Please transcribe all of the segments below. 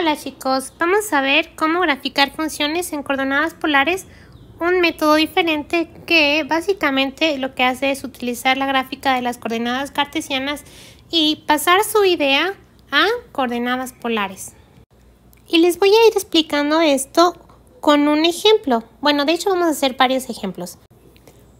Hola chicos, vamos a ver cómo graficar funciones en coordenadas polares, un método diferente que básicamente lo que hace es utilizar la gráfica de las coordenadas cartesianas y pasar su idea a coordenadas polares. Y les voy a ir explicando esto con un ejemplo. Bueno, de hecho vamos a hacer varios ejemplos.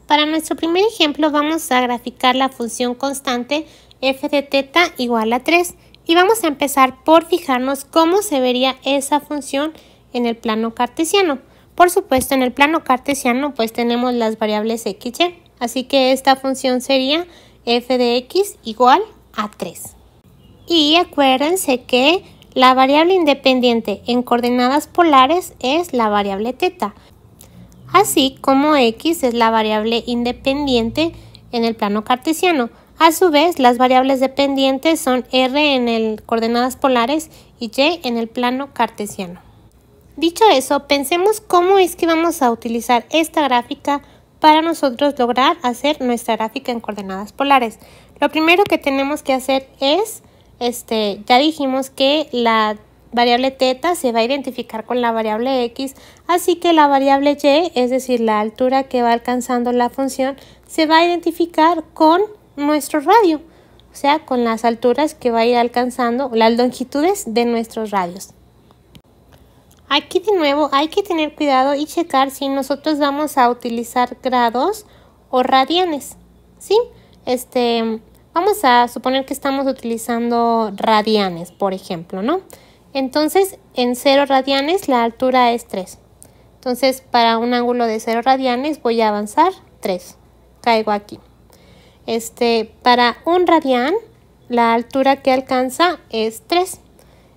Para nuestro primer ejemplo vamos a graficar la función constante f de teta igual a 3 y vamos a empezar por fijarnos cómo se vería esa función en el plano cartesiano. Por supuesto, en el plano cartesiano pues tenemos las variables x, y. Así que esta función sería f de x igual a 3. Y acuérdense que la variable independiente en coordenadas polares es la variable teta, así como x es la variable independiente en el plano cartesiano. A su vez, las variables dependientes son R en el coordenadas polares y Y en el plano cartesiano. Dicho eso, pensemos cómo es que vamos a utilizar esta gráfica para nosotros lograr hacer nuestra gráfica en coordenadas polares. Lo primero que tenemos que hacer es, este, ya dijimos que la variable teta se va a identificar con la variable x, así que la variable y, es decir, la altura que va alcanzando la función, se va a identificar con nuestro radio, o sea, con las alturas que va a ir alcanzando, las longitudes de nuestros radios. Aquí de nuevo hay que tener cuidado y checar si nosotros vamos a utilizar grados o radianes, ¿sí? Este, vamos a suponer que estamos utilizando radianes, por ejemplo, ¿no? Entonces, en 0 radianes la altura es 3. Entonces, para un ángulo de 0 radianes voy a avanzar 3. Caigo aquí. Este, para un radián, la altura que alcanza es 3.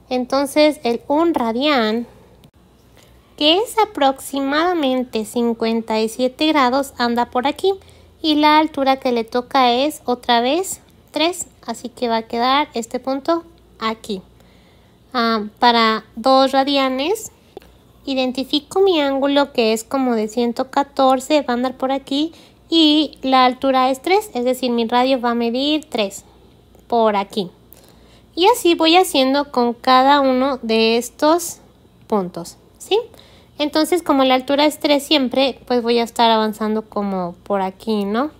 Entonces, el un radián, que es aproximadamente 57 grados, anda por aquí. Y la altura que le toca es otra vez 3. Así que va a quedar este punto aquí. Ah, para dos radianes, identifico mi ángulo que es como de 114, va a andar por aquí y la altura es 3, es decir, mi radio va a medir 3 por aquí. Y así voy haciendo con cada uno de estos puntos, ¿sí? Entonces, como la altura es 3 siempre, pues voy a estar avanzando como por aquí, ¿no?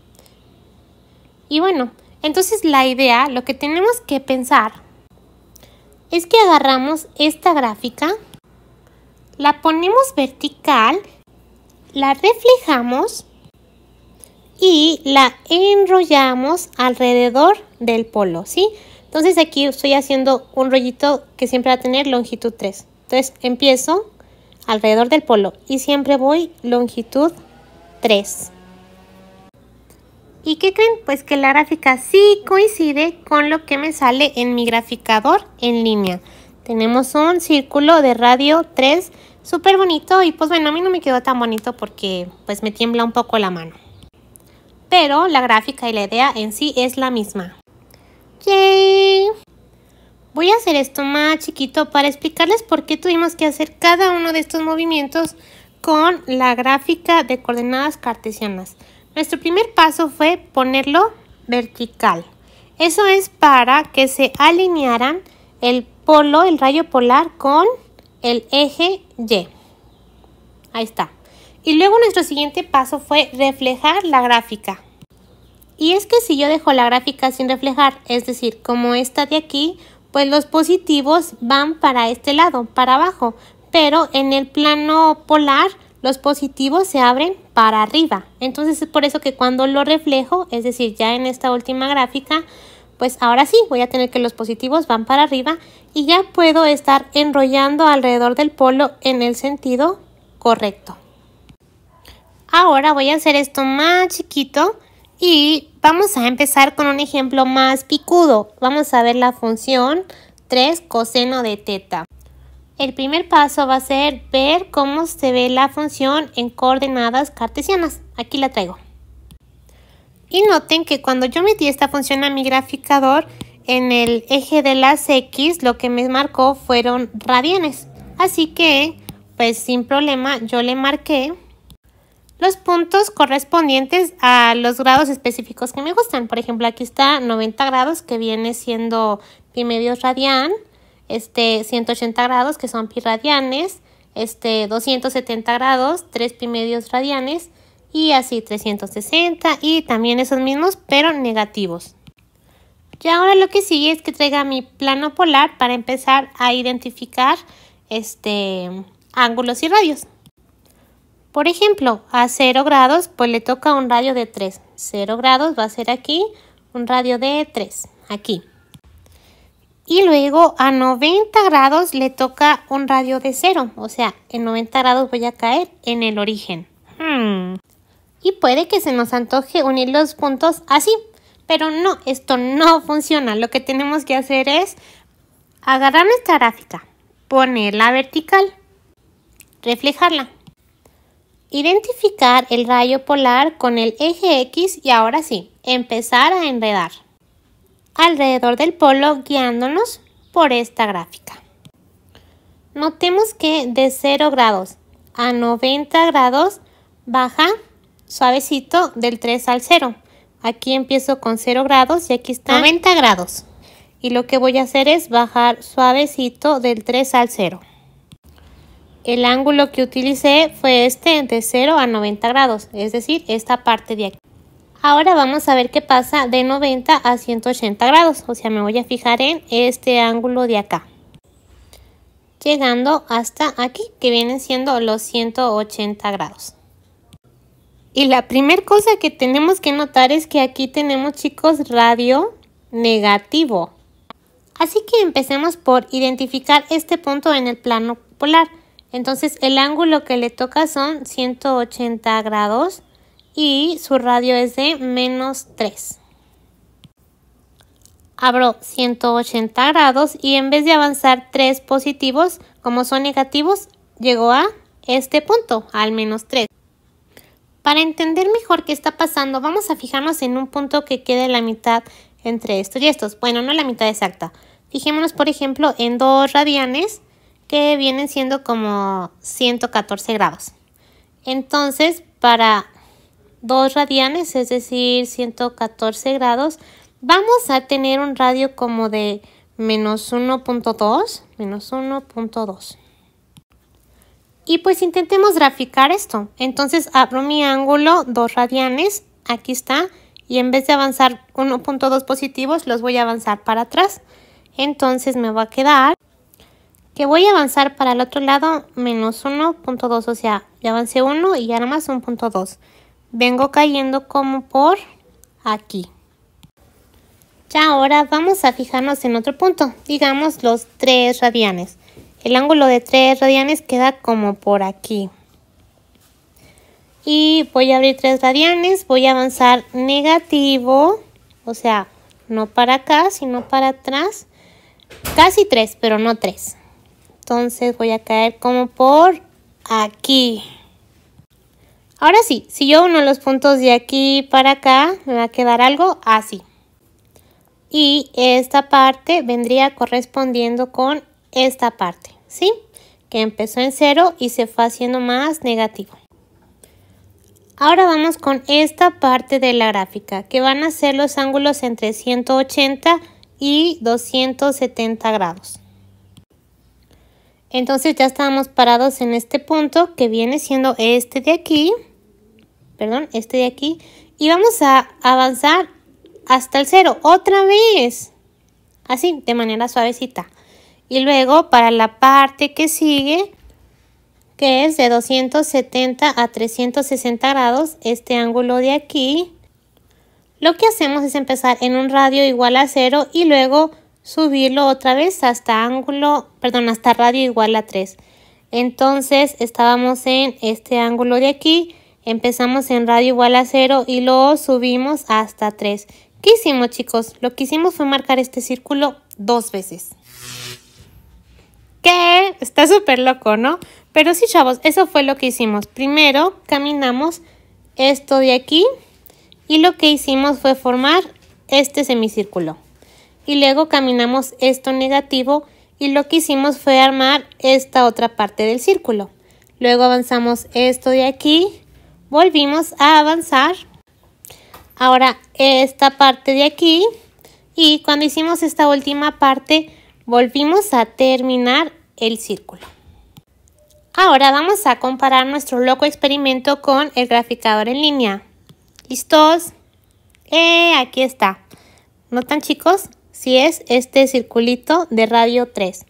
Y bueno, entonces la idea, lo que tenemos que pensar, es que agarramos esta gráfica, la ponemos vertical, la reflejamos y la enrollamos alrededor del polo, ¿sí? Entonces aquí estoy haciendo un rollito que siempre va a tener longitud 3. Entonces empiezo alrededor del polo y siempre voy longitud 3. ¿Y qué creen? Pues que la gráfica sí coincide con lo que me sale en mi graficador en línea. Tenemos un círculo de radio 3 súper bonito y pues bueno, a mí no me quedó tan bonito porque pues me tiembla un poco la mano pero la gráfica y la idea en sí es la misma. ¡Yay! Voy a hacer esto más chiquito para explicarles por qué tuvimos que hacer cada uno de estos movimientos con la gráfica de coordenadas cartesianas. Nuestro primer paso fue ponerlo vertical. Eso es para que se alinearan el polo, el rayo polar con el eje Y. Ahí está. Y luego nuestro siguiente paso fue reflejar la gráfica. Y es que si yo dejo la gráfica sin reflejar, es decir, como esta de aquí, pues los positivos van para este lado, para abajo, pero en el plano polar los positivos se abren para arriba. Entonces es por eso que cuando lo reflejo, es decir, ya en esta última gráfica, pues ahora sí voy a tener que los positivos van para arriba y ya puedo estar enrollando alrededor del polo en el sentido correcto. Ahora voy a hacer esto más chiquito y vamos a empezar con un ejemplo más picudo. Vamos a ver la función 3 coseno de teta. El primer paso va a ser ver cómo se ve la función en coordenadas cartesianas. Aquí la traigo. Y noten que cuando yo metí esta función a mi graficador, en el eje de las X lo que me marcó fueron radianes. Así que, pues sin problema, yo le marqué los puntos correspondientes a los grados específicos que me gustan. Por ejemplo, aquí está 90 grados, que viene siendo pi medios radian, este, 180 grados, que son pi radianes, este, 270 grados, 3 pi medios radianes, y así 360 y también esos mismos pero negativos. Y ahora lo que sigue es que traiga mi plano polar para empezar a identificar este ángulos y radios. Por ejemplo, a 0 grados, pues le toca un radio de 3. 0 grados va a ser aquí un radio de 3, aquí. Y luego a 90 grados le toca un radio de 0, o sea, en 90 grados voy a caer en el origen. Hmm. Y puede que se nos antoje unir los puntos así, pero no, esto no funciona. Lo que tenemos que hacer es agarrar nuestra gráfica, ponerla vertical, reflejarla identificar el rayo polar con el eje X y ahora sí, empezar a enredar alrededor del polo guiándonos por esta gráfica. Notemos que de 0 grados a 90 grados baja suavecito del 3 al 0. Aquí empiezo con 0 grados y aquí está 90 grados. Y lo que voy a hacer es bajar suavecito del 3 al 0. El ángulo que utilicé fue este de 0 a 90 grados, es decir, esta parte de aquí. Ahora vamos a ver qué pasa de 90 a 180 grados, o sea, me voy a fijar en este ángulo de acá. Llegando hasta aquí, que vienen siendo los 180 grados. Y la primera cosa que tenemos que notar es que aquí tenemos, chicos, radio negativo. Así que empecemos por identificar este punto en el plano polar. Entonces el ángulo que le toca son 180 grados y su radio es de menos 3. Abro 180 grados y en vez de avanzar 3 positivos, como son negativos, llegó a este punto, al menos 3. Para entender mejor qué está pasando, vamos a fijarnos en un punto que quede la mitad entre estos y estos. Bueno, no la mitad exacta. Fijémonos, por ejemplo, en dos radianes que vienen siendo como 114 grados. Entonces, para 2 radianes, es decir, 114 grados, vamos a tener un radio como de menos 1.2, menos 1.2. Y pues intentemos graficar esto. Entonces abro mi ángulo, dos radianes, aquí está, y en vez de avanzar 1.2 positivos, los voy a avanzar para atrás. Entonces me va a quedar que voy a avanzar para el otro lado menos 1.2, o sea, ya avancé 1 y un punto 1.2. Vengo cayendo como por aquí. Ya ahora vamos a fijarnos en otro punto, digamos los 3 radianes. El ángulo de 3 radianes queda como por aquí. Y voy a abrir 3 radianes, voy a avanzar negativo, o sea, no para acá, sino para atrás. Casi 3, pero no 3. Entonces voy a caer como por aquí. Ahora sí, si yo uno los puntos de aquí para acá, me va a quedar algo así. Y esta parte vendría correspondiendo con esta parte, ¿sí? Que empezó en cero y se fue haciendo más negativo. Ahora vamos con esta parte de la gráfica, que van a ser los ángulos entre 180 y 270 grados. Entonces ya estábamos parados en este punto que viene siendo este de aquí, perdón, este de aquí, y vamos a avanzar hasta el cero otra vez, así, de manera suavecita. Y luego para la parte que sigue, que es de 270 a 360 grados, este ángulo de aquí, lo que hacemos es empezar en un radio igual a cero y luego subirlo otra vez hasta ángulo, perdón, hasta radio igual a 3. Entonces estábamos en este ángulo de aquí, empezamos en radio igual a 0 y luego subimos hasta 3. ¿Qué hicimos chicos? Lo que hicimos fue marcar este círculo dos veces. ¿Qué? Está súper loco, ¿no? Pero sí, chavos, eso fue lo que hicimos. Primero caminamos esto de aquí y lo que hicimos fue formar este semicírculo y luego caminamos esto negativo y lo que hicimos fue armar esta otra parte del círculo. Luego avanzamos esto de aquí, volvimos a avanzar. Ahora esta parte de aquí y cuando hicimos esta última parte volvimos a terminar el círculo. Ahora vamos a comparar nuestro loco experimento con el graficador en línea. ¿Listos? ¡Eh! Aquí está. ¿Notan chicos? si es este circulito de radio 3.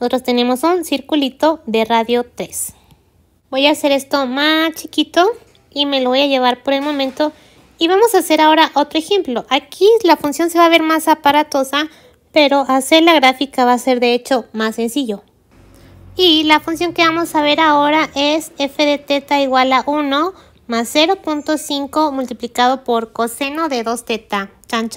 Nosotros tenemos un circulito de radio 3. Voy a hacer esto más chiquito y me lo voy a llevar por el momento. Y vamos a hacer ahora otro ejemplo. Aquí la función se va a ver más aparatosa, pero hacer la gráfica va a ser de hecho más sencillo. Y la función que vamos a ver ahora es f de teta igual a 1 más 0.5 multiplicado por coseno de 2 teta. ¡Chan,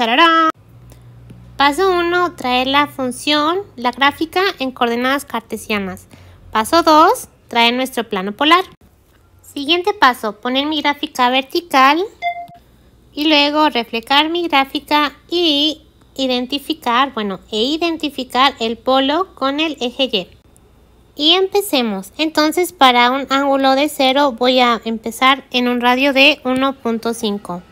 Paso 1, traer la función, la gráfica en coordenadas cartesianas. Paso 2, traer nuestro plano polar. Siguiente paso, poner mi gráfica vertical y luego reflejar mi gráfica y identificar, bueno, e identificar el polo con el eje Y. Y empecemos. Entonces para un ángulo de 0 voy a empezar en un radio de 1.5.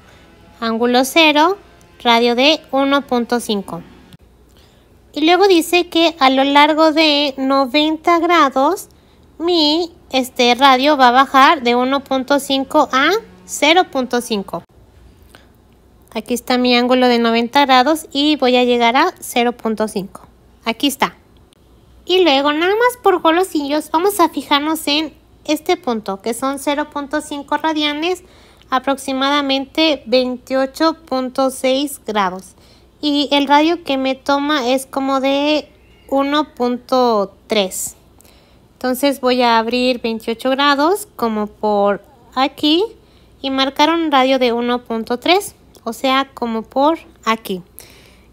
Ángulo 0 radio de 1.5. Y luego dice que a lo largo de 90 grados mi este radio va a bajar de 1.5 a 0.5. Aquí está mi ángulo de 90 grados y voy a llegar a 0.5. Aquí está. Y luego nada más por golosillos vamos a fijarnos en este punto que son 0.5 radianes aproximadamente 28.6 grados y el radio que me toma es como de 1.3 entonces voy a abrir 28 grados como por aquí y marcar un radio de 1.3 o sea como por aquí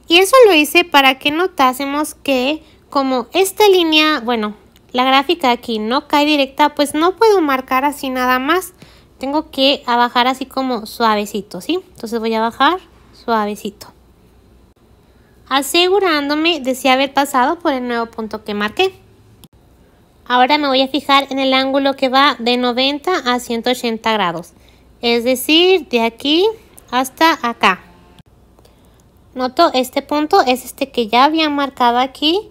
y eso lo hice para que notásemos que como esta línea bueno la gráfica aquí no cae directa pues no puedo marcar así nada más tengo que bajar así como suavecito, ¿sí? Entonces voy a bajar suavecito. Asegurándome de si haber pasado por el nuevo punto que marqué. Ahora me voy a fijar en el ángulo que va de 90 a 180 grados. Es decir, de aquí hasta acá. Noto este punto es este que ya había marcado aquí.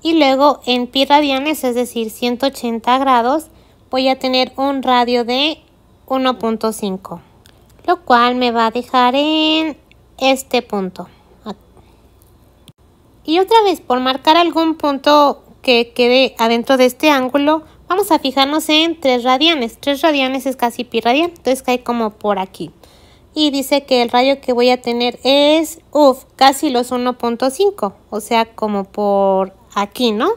Y luego en pi radianes, es decir, 180 grados, voy a tener un radio de 1.5, lo cual me va a dejar en este punto. Y otra vez, por marcar algún punto que quede adentro de este ángulo, vamos a fijarnos en 3 radianes. 3 radianes es casi pi radian, entonces cae como por aquí. Y dice que el radio que voy a tener es, uff, casi los 1.5, o sea, como por aquí, ¿no?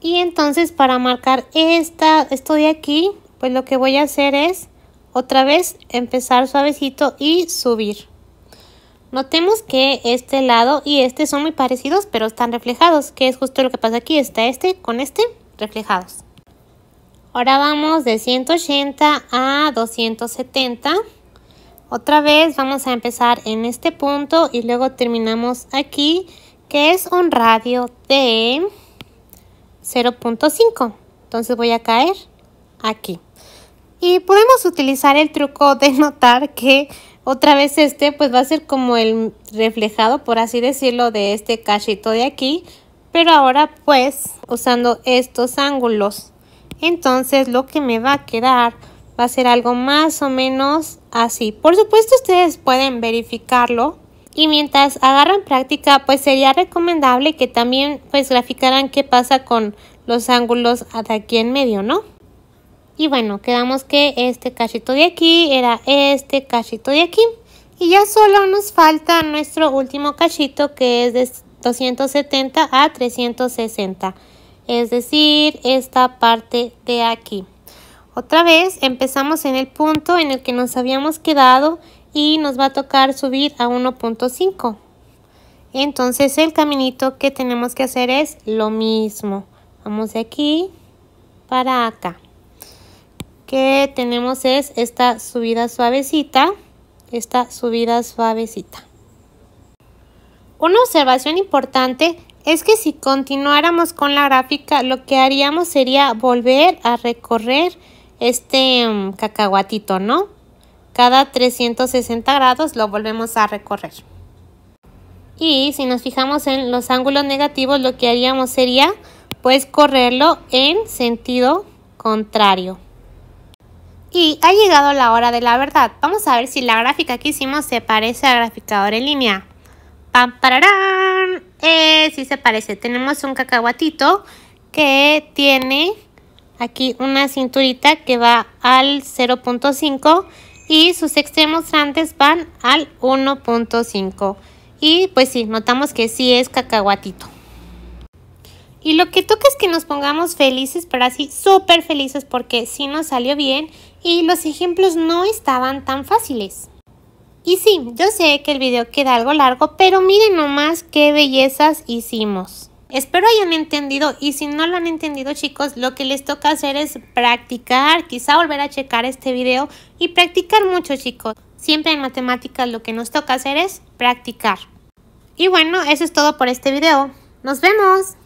Y entonces para marcar esta, esto de aquí, pues lo que voy a hacer es otra vez empezar suavecito y subir. Notemos que este lado y este son muy parecidos pero están reflejados, que es justo lo que pasa aquí, está este con este reflejados. Ahora vamos de 180 a 270. Otra vez vamos a empezar en este punto y luego terminamos aquí, que es un radio de 0.5. Entonces voy a caer aquí. Y podemos utilizar el truco de notar que otra vez este pues va a ser como el reflejado por así decirlo de este cachito de aquí. Pero ahora pues usando estos ángulos. Entonces lo que me va a quedar va a ser algo más o menos así. Por supuesto ustedes pueden verificarlo. Y mientras agarran práctica, pues sería recomendable que también pues graficaran qué pasa con los ángulos de aquí en medio, ¿no? Y bueno, quedamos que este cachito de aquí era este cachito de aquí. Y ya solo nos falta nuestro último cachito que es de 270 a 360. Es decir, esta parte de aquí. Otra vez empezamos en el punto en el que nos habíamos quedado y nos va a tocar subir a 1.5. Entonces el caminito que tenemos que hacer es lo mismo. Vamos de aquí para acá que tenemos es esta subida suavecita, esta subida suavecita. Una observación importante es que si continuáramos con la gráfica, lo que haríamos sería volver a recorrer este mm, cacahuatito, ¿no? Cada 360 grados lo volvemos a recorrer. Y si nos fijamos en los ángulos negativos, lo que haríamos sería pues correrlo en sentido contrario. Y ha llegado la hora de la verdad. Vamos a ver si la gráfica que hicimos se parece a graficador en línea. ¡Pam, pararán! Eh, sí se parece. Tenemos un cacahuatito que tiene aquí una cinturita que va al 0.5 y sus extremos antes van al 1.5. Y pues sí, notamos que sí es cacahuatito. Y lo que toca es que nos pongamos felices, pero así súper felices porque sí nos salió bien y los ejemplos no estaban tan fáciles. Y sí, yo sé que el video queda algo largo, pero miren nomás qué bellezas hicimos. Espero hayan entendido y si no lo han entendido chicos, lo que les toca hacer es practicar, quizá volver a checar este video y practicar mucho chicos. Siempre en matemáticas lo que nos toca hacer es practicar. Y bueno, eso es todo por este video. ¡Nos vemos!